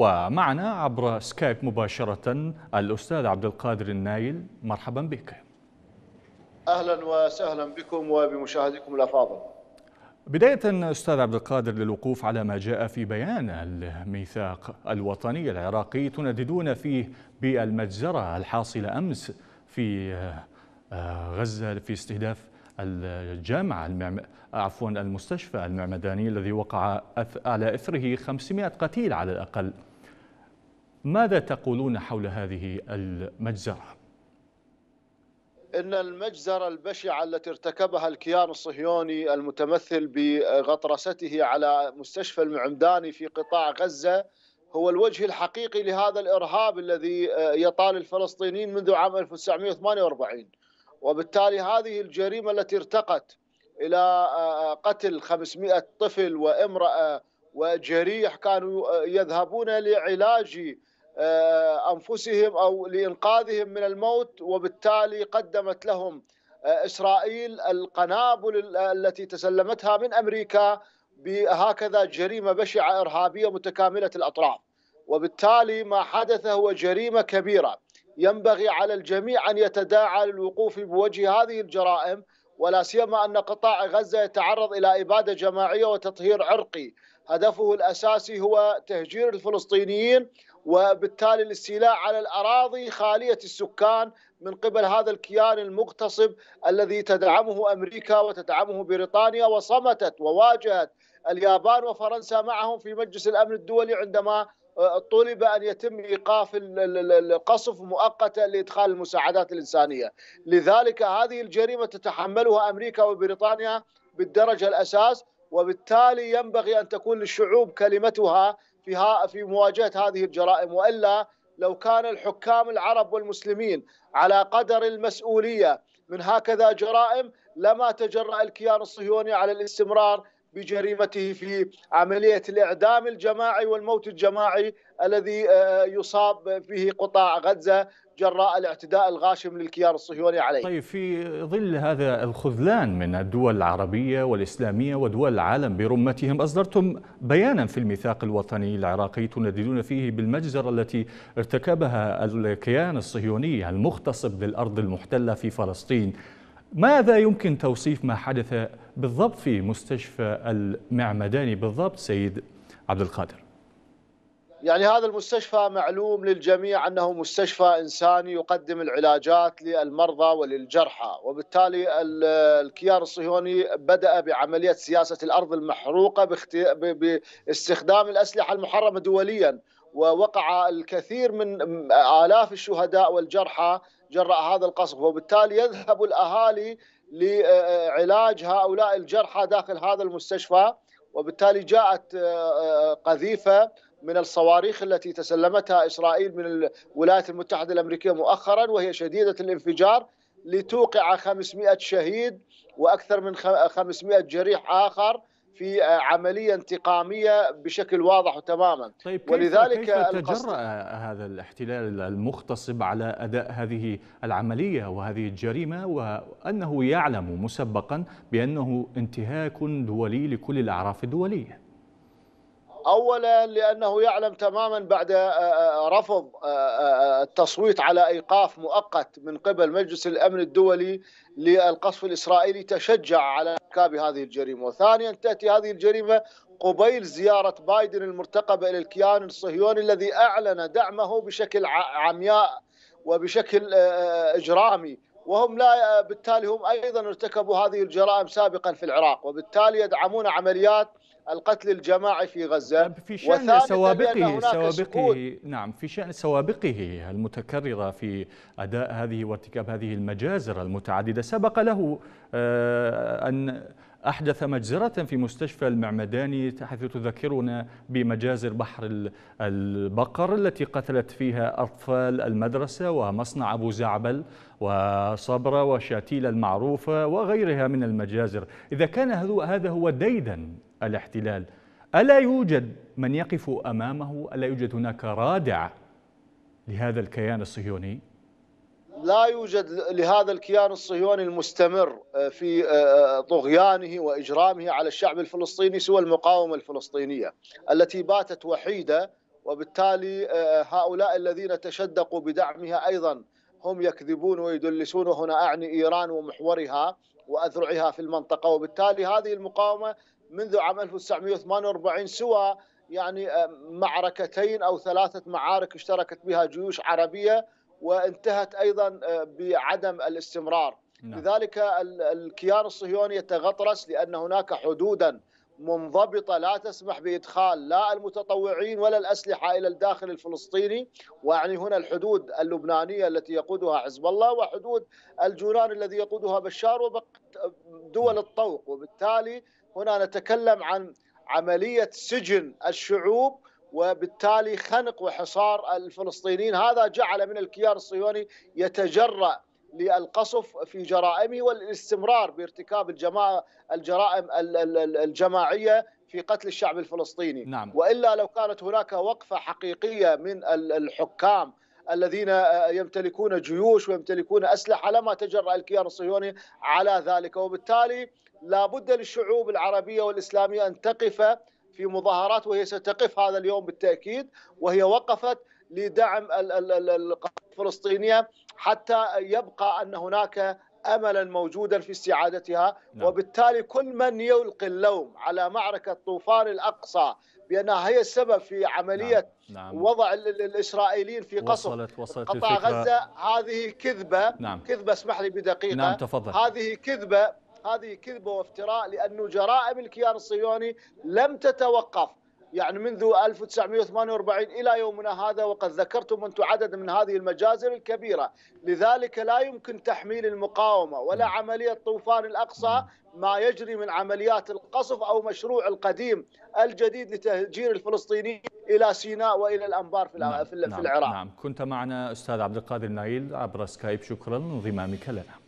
ومعنا عبر سكايب مباشرة الأستاذ عبد القادر النايل مرحبا بك أهلا وسهلا بكم وبمشاهدكم الأفاضل بداية أستاذ عبد القادر للوقوف على ما جاء في بيان الميثاق الوطني العراقي تنددون فيه بالمجزرة الحاصلة أمس في آه، غزة في استهداف الجامعة المعم... عفوا المستشفى المعمداني الذي وقع على إثره 500 قتيل على الأقل ماذا تقولون حول هذه المجزرة؟ إن المجزرة البشعة التي ارتكبها الكيان الصهيوني المتمثل بغطرسته على مستشفى المعمداني في قطاع غزة هو الوجه الحقيقي لهذا الإرهاب الذي آه، يطال الفلسطينيين منذ عام 1948 وبالتالي هذه الجريمة التي ارتقت إلى آه، آه، قتل 500 طفل وامرأة وجريح كانوا يذهبون لعلاج آه، انفسهم او لانقاذهم من الموت وبالتالي قدمت لهم آه، اسرائيل القنابل التي تسلمتها من امريكا بهكذا جريمه بشعه ارهابيه متكامله الاطراف وبالتالي ما حدث هو جريمه كبيره ينبغي على الجميع ان يتداعى للوقوف بوجه هذه الجرائم ولا سيما ان قطاع غزه يتعرض الى اباده جماعيه وتطهير عرقي هدفه الاساسي هو تهجير الفلسطينيين وبالتالي الاستيلاء على الاراضي خاليه السكان من قبل هذا الكيان المغتصب الذي تدعمه امريكا وتدعمه بريطانيا وصمتت وواجهت اليابان وفرنسا معهم في مجلس الامن الدولي عندما آه، طلب ان يتم ايقاف القصف مؤقتا لادخال المساعدات الانسانيه، لذلك هذه الجريمه تتحملها امريكا وبريطانيا بالدرجه الاساس وبالتالي ينبغي ان تكون للشعوب كلمتها في في مواجهه هذه الجرائم والا لو كان الحكام العرب والمسلمين على قدر المسؤوليه من هكذا جرائم لما تجرأ الكيان الصهيوني على الاستمرار بجريمته في عملية الإعدام الجماعي والموت الجماعي الذي آه، يصاب به قطاع غزة جراء الاعتداء الغاشم للكيان الصهيوني عليه طيب في ظل هذا الخذلان من الدول العربية والإسلامية ودول العالم برمتهم أصدرتم بيانا في الميثاق الوطني العراقي تنددون فيه بالمجزرة التي ارتكبها الكيان الصهيوني المغتصب للأرض المحتلة في فلسطين ماذا يمكن توصيف ما حدث بالضبط في مستشفى المعمداني بالضبط سيد عبد القادر يعني هذا المستشفى معلوم للجميع انه مستشفى انساني يقدم العلاجات للمرضى وللجرحى، وبالتالي الكيان الصهيوني بدا بعمليه سياسه الارض المحروقه باستخدام الاسلحه المحرمه دوليا، ووقع الكثير من الاف الشهداء والجرحى جراء هذا القصف وبالتالي يذهب الأهالي لعلاج هؤلاء الجرحى داخل هذا المستشفى وبالتالي جاءت آه، آه، قذيفة من الصواريخ التي تسلمتها إسرائيل من الولايات المتحدة الأمريكية مؤخرا وهي شديدة الانفجار لتوقع 500 شهيد وأكثر من 500 جريح آخر في آه، عمليه انتقاميه بشكل واضح وتماما طيب كيف ولذلك كيف تجرأ هذا الاحتلال المغتصب على اداء هذه العمليه وهذه الجريمه وانه يعلم مسبقا بانه انتهاك دولي لكل الاعراف الدوليه اولا لانه يعلم تماما بعد آه، آه، رفض آه، التصويت على ايقاف مؤقت من قبل مجلس الامن الدولي للقصف الاسرائيلي تشجع على ارتكاب هذه الجريمه، وثانيا تاتي هذه الجريمه قبيل زياره بايدن المرتقبه الى الكيان الصهيوني الذي اعلن دعمه بشكل عمياء وبشكل اجرامي وهم لا بالتالي هم ايضا ارتكبوا هذه الجرائم سابقا في العراق وبالتالي يدعمون عمليات القتل الجماعي في غزة طيب، في شأن سوابقه سوابقه نعم في شأن سوابقه المتكررة في أداء هذه وارتكاب هذه المجازر المتعددة سبق له آه، أن أحدث مجزرة في مستشفى المعمداني حيث تذكرنا بمجازر بحر البقر التي قتلت فيها أطفال المدرسة ومصنع أبو زعبل وصبرة وشاتيل المعروفة وغيرها من المجازر إذا كان هذا هو ديدا الاحتلال ألا يوجد من يقف أمامه ألا يوجد هناك رادع لهذا الكيان الصهيوني لا يوجد لهذا الكيان الصهيوني المستمر آه، في آه، آه، طغيانه واجرامه على الشعب الفلسطيني سوى المقاومه الفلسطينيه التي باتت وحيده وبالتالي هؤلاء الذين تشدقوا بدعمها ايضا هم يكذبون ويدلسون هنا اعني ايران ومحورها واذرعها في المنطقه وبالتالي هذه المقاومه منذ عام 1948 سوى يعني معركتين او ثلاثه معارك اشتركت بها جيوش عربيه وانتهت ايضا آه، بعدم الاستمرار نعم. لذلك الكيان الصهيوني يتغطرس لان هناك حدودا منضبطه لا تسمح بادخال لا المتطوعين ولا الاسلحه الى الداخل الفلسطيني واعني هنا الحدود اللبنانيه التي يقودها حزب الله وحدود الجولان الذي يقودها بشار ودول الطوق وبالتالي هنا نتكلم عن عمليه سجن الشعوب وبالتالي خنق وحصار الفلسطينيين هذا جعل من الكيان الصهيوني يتجرأ للقصف في جرائمه والاستمرار بارتكاب الجرائم الجماعيه في قتل الشعب الفلسطيني نعم. والا لو كانت هناك وقفه حقيقيه من الحكام الذين يمتلكون جيوش ويمتلكون اسلحه لما تجرأ الكيان الصهيوني على ذلك وبالتالي لابد للشعوب العربيه والاسلاميه ان تقف في مظاهرات وهي ستقف هذا اليوم بالتاكيد وهي وقفت لدعم القضيه الفلسطينيه حتى يبقى ان هناك املا موجودا في استعادتها نعم. وبالتالي كل من يلقي اللوم على معركه طوفان الاقصى بانها هي السبب في عمليه نعم. نعم. وضع الاسرائيليين في قصف وصلت وصلت قطاع الفكرة. غزه هذه كذبه نعم. كذبه اسمح لي بدقيقه نعم تفضل. هذه كذبه هذه كذبة وافتراء لأنه جرائم الكيان الصهيوني لم تتوقف يعني منذ 1948 إلى يومنا هذا وقد ذكرتم أنتم عدد من هذه المجازر الكبيرة لذلك لا يمكن تحميل المقاومة ولا عملية طوفان الأقصى ما يجري من عمليات القصف أو مشروع القديم الجديد لتهجير الفلسطينيين إلى سيناء وإلى الأنبار في, نعم في نعم، العراق نعم كنت معنا أستاذ عبد القادر نايل عبر سكايب شكرا لانضمامك لنا